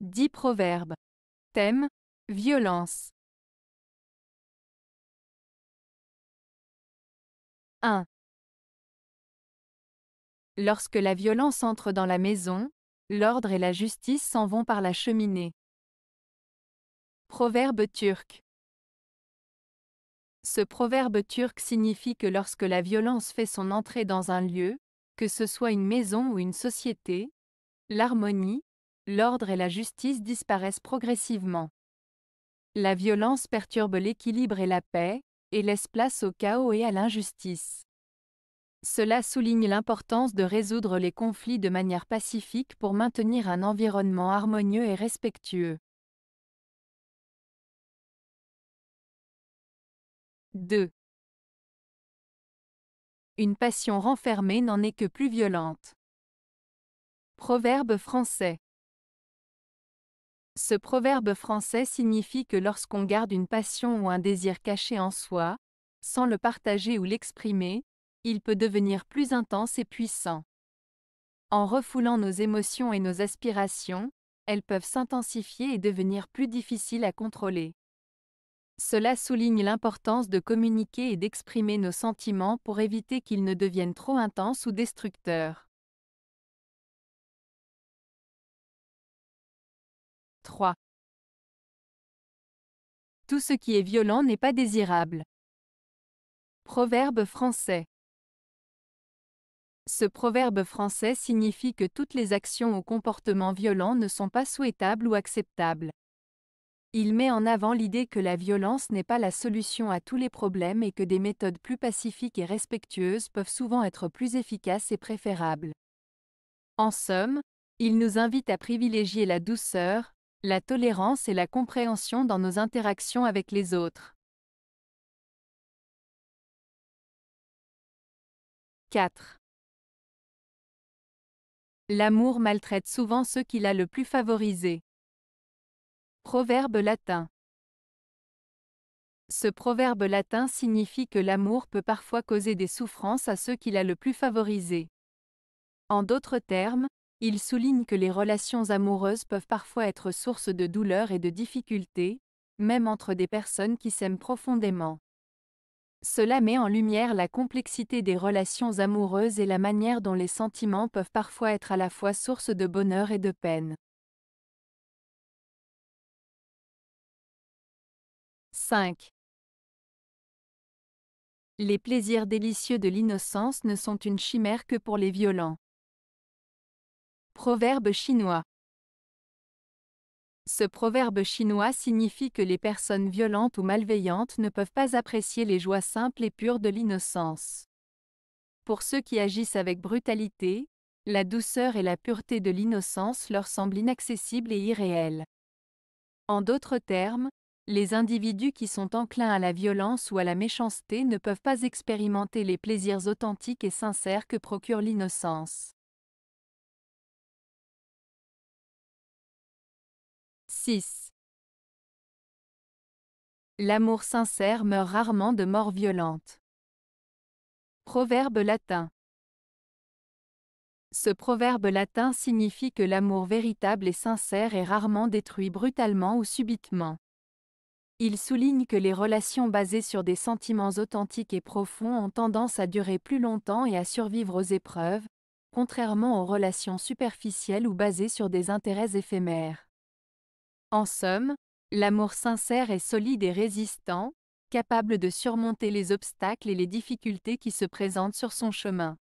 10 proverbes. Thème Violence. 1. Lorsque la violence entre dans la maison, l'ordre et la justice s'en vont par la cheminée. Proverbe turc. Ce proverbe turc signifie que lorsque la violence fait son entrée dans un lieu, que ce soit une maison ou une société, l'harmonie, l'ordre et la justice disparaissent progressivement. La violence perturbe l'équilibre et la paix, et laisse place au chaos et à l'injustice. Cela souligne l'importance de résoudre les conflits de manière pacifique pour maintenir un environnement harmonieux et respectueux. 2. Une passion renfermée n'en est que plus violente. Proverbe français. Ce proverbe français signifie que lorsqu'on garde une passion ou un désir caché en soi, sans le partager ou l'exprimer, il peut devenir plus intense et puissant. En refoulant nos émotions et nos aspirations, elles peuvent s'intensifier et devenir plus difficiles à contrôler. Cela souligne l'importance de communiquer et d'exprimer nos sentiments pour éviter qu'ils ne deviennent trop intenses ou destructeurs. Tout ce qui est violent n'est pas désirable. Proverbe français. Ce proverbe français signifie que toutes les actions ou comportements violents ne sont pas souhaitables ou acceptables. Il met en avant l'idée que la violence n'est pas la solution à tous les problèmes et que des méthodes plus pacifiques et respectueuses peuvent souvent être plus efficaces et préférables. En somme, il nous invite à privilégier la douceur, la tolérance et la compréhension dans nos interactions avec les autres. 4. L'amour maltraite souvent ceux qu'il a le plus favorisés. Proverbe latin. Ce proverbe latin signifie que l'amour peut parfois causer des souffrances à ceux qu'il a le plus favorisés. En d'autres termes, il souligne que les relations amoureuses peuvent parfois être source de douleur et de difficultés, même entre des personnes qui s'aiment profondément. Cela met en lumière la complexité des relations amoureuses et la manière dont les sentiments peuvent parfois être à la fois source de bonheur et de peine. 5. Les plaisirs délicieux de l'innocence ne sont une chimère que pour les violents. Proverbe chinois. Ce proverbe chinois signifie que les personnes violentes ou malveillantes ne peuvent pas apprécier les joies simples et pures de l'innocence. Pour ceux qui agissent avec brutalité, la douceur et la pureté de l'innocence leur semblent inaccessibles et irréelles. En d'autres termes, les individus qui sont enclins à la violence ou à la méchanceté ne peuvent pas expérimenter les plaisirs authentiques et sincères que procure l'innocence. 6. L'amour sincère meurt rarement de mort violente. Proverbe latin. Ce proverbe latin signifie que l'amour véritable et sincère est rarement détruit brutalement ou subitement. Il souligne que les relations basées sur des sentiments authentiques et profonds ont tendance à durer plus longtemps et à survivre aux épreuves, contrairement aux relations superficielles ou basées sur des intérêts éphémères. En somme, l'amour sincère est solide et résistant, capable de surmonter les obstacles et les difficultés qui se présentent sur son chemin.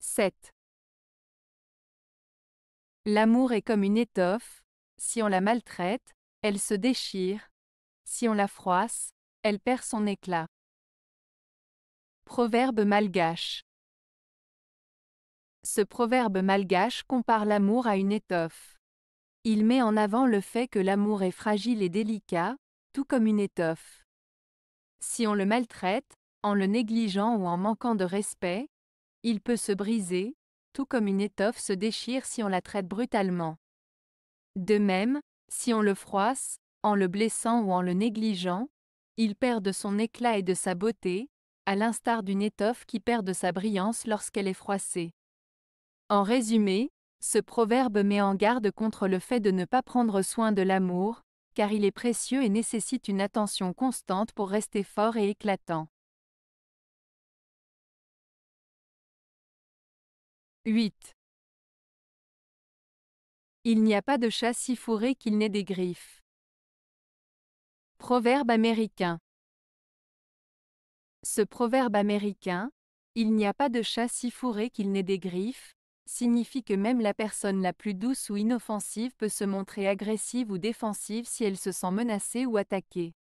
7. L'amour est comme une étoffe, si on la maltraite, elle se déchire, si on la froisse, elle perd son éclat. Proverbe malgache. Ce proverbe malgache compare l'amour à une étoffe. Il met en avant le fait que l'amour est fragile et délicat, tout comme une étoffe. Si on le maltraite, en le négligeant ou en manquant de respect, il peut se briser, tout comme une étoffe se déchire si on la traite brutalement. De même, si on le froisse, en le blessant ou en le négligeant, il perd de son éclat et de sa beauté, à l'instar d'une étoffe qui perd de sa brillance lorsqu'elle est froissée. En résumé, ce proverbe met en garde contre le fait de ne pas prendre soin de l'amour, car il est précieux et nécessite une attention constante pour rester fort et éclatant. 8. Il n'y a pas de chat si fourré qu'il n'ait des griffes. Proverbe américain. Ce proverbe américain, il n'y a pas de chat si fourré qu'il n'ait des griffes, signifie que même la personne la plus douce ou inoffensive peut se montrer agressive ou défensive si elle se sent menacée ou attaquée.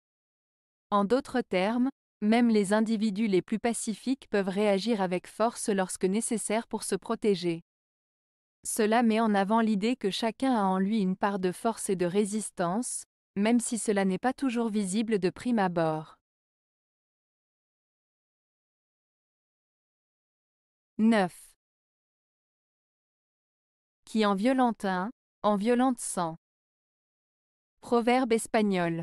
En d'autres termes, même les individus les plus pacifiques peuvent réagir avec force lorsque nécessaire pour se protéger. Cela met en avant l'idée que chacun a en lui une part de force et de résistance, même si cela n'est pas toujours visible de prime abord. 9 qui en violent un, en violente cent. Proverbe espagnol.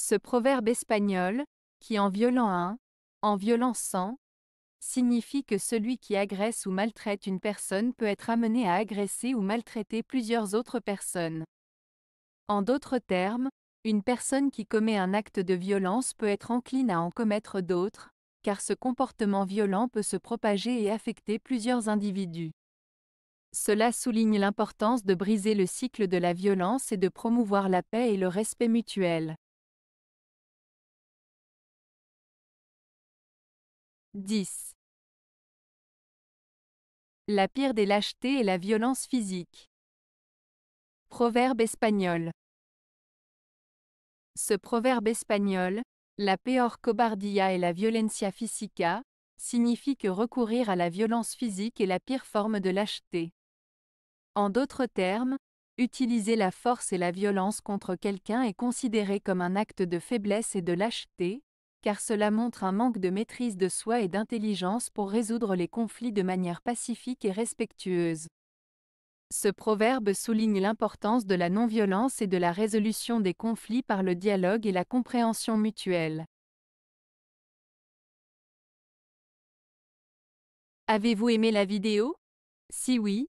Ce proverbe espagnol, qui en violent un, en violent cent, signifie que celui qui agresse ou maltraite une personne peut être amené à agresser ou maltraiter plusieurs autres personnes. En d'autres termes, une personne qui commet un acte de violence peut être encline à en commettre d'autres, car ce comportement violent peut se propager et affecter plusieurs individus. Cela souligne l'importance de briser le cycle de la violence et de promouvoir la paix et le respect mutuel. 10. La pire des lâchetés est la violence physique. Proverbe espagnol. Ce proverbe espagnol, la peor cobardia et la violencia física, signifie que recourir à la violence physique est la pire forme de lâcheté. En d'autres termes, utiliser la force et la violence contre quelqu'un est considéré comme un acte de faiblesse et de lâcheté, car cela montre un manque de maîtrise de soi et d'intelligence pour résoudre les conflits de manière pacifique et respectueuse. Ce proverbe souligne l'importance de la non-violence et de la résolution des conflits par le dialogue et la compréhension mutuelle. Avez-vous aimé la vidéo Si oui,